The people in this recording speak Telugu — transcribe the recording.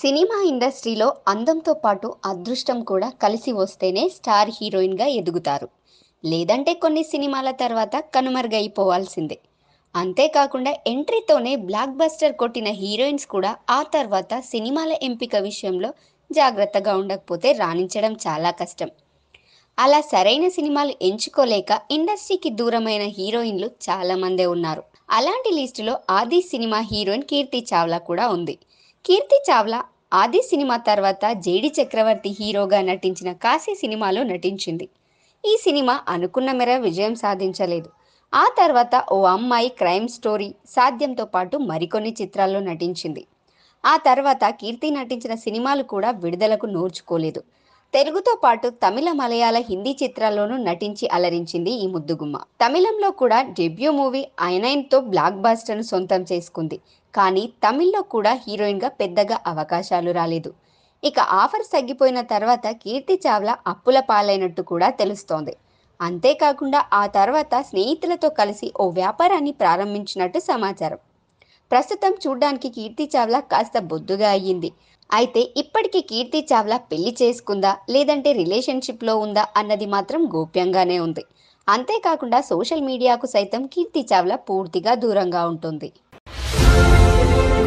సినిమా ఇండస్ట్రీలో అందంతో పాటు అదృష్టం కూడా కలిసి వస్తేనే స్టార్ హీరోయిన్గా ఎదుగుతారు లేదంటే కొన్ని సినిమాల తర్వాత కనుమరుగైపోవాల్సిందే అంతేకాకుండా ఎంట్రీతోనే బ్లాక్ బస్టర్ కొట్టిన హీరోయిన్స్ కూడా ఆ తర్వాత సినిమాల ఎంపిక విషయంలో జాగ్రత్తగా ఉండకపోతే రాణించడం చాలా కష్టం అలా సరైన సినిమాలు ఎంచుకోలేక ఇండస్ట్రీకి దూరమైన హీరోయిన్లు చాలామందే ఉన్నారు అలాంటి లిస్టులో ఆది సినిమా హీరోయిన్ కీర్తి చావ్లా కూడా ఉంది కీర్తి చావ్లా ఆది సినిమా తర్వాత జేడి చక్రవర్తి హీరోగా నటించిన కాశీ సినిమాలో నటించింది ఈ సినిమా అనుకున్న మేర విజయం సాధించలేదు ఆ తర్వాత ఓ అమ్మాయి క్రైమ్ స్టోరీ సాధ్యంతో పాటు మరికొన్ని చిత్రాల్లో నటించింది ఆ తర్వాత కీర్తి నటించిన సినిమాలు కూడా విడుదలకు నోర్చుకోలేదు తెలుగుతో పాటు తమిళ మలయాళ హిందీ చిత్రాల్లోనూ నటించి అలరించింది ఈ ముద్దుగుమ్మ తమిళంలో కూడా డెబ్యూ మూవీ ఐనైన్తో బ్లాక్ బాస్టర్ను సొంతం చేసుకుంది కానీ తమిళ్లో కూడా హీరోయిన్గా పెద్దగా అవకాశాలు రాలేదు ఇక ఆఫర్ తగ్గిపోయిన తర్వాత కీర్తి చావ్లా అప్పుల పాలైనట్టు కూడా తెలుస్తోంది అంతేకాకుండా ఆ తర్వాత స్నేహితులతో కలిసి ఓ వ్యాపారాన్ని ప్రారంభించినట్టు సమాచారం ప్రస్తుతం చూడ్డానికి కీర్తి చావ్లా కాస్త బొద్దుగా అయ్యింది అయితే ఇప్పటికీ కీర్తి చావ్లా పెళ్లి చేసుకుందా లేదంటే రిలేషన్షిప్లో ఉందా అన్నది మాత్రం గోప్యంగానే ఉంది అంతేకాకుండా సోషల్ మీడియాకు సైతం కీర్తి చావ్లా పూర్తిగా దూరంగా ఉంటుంది Música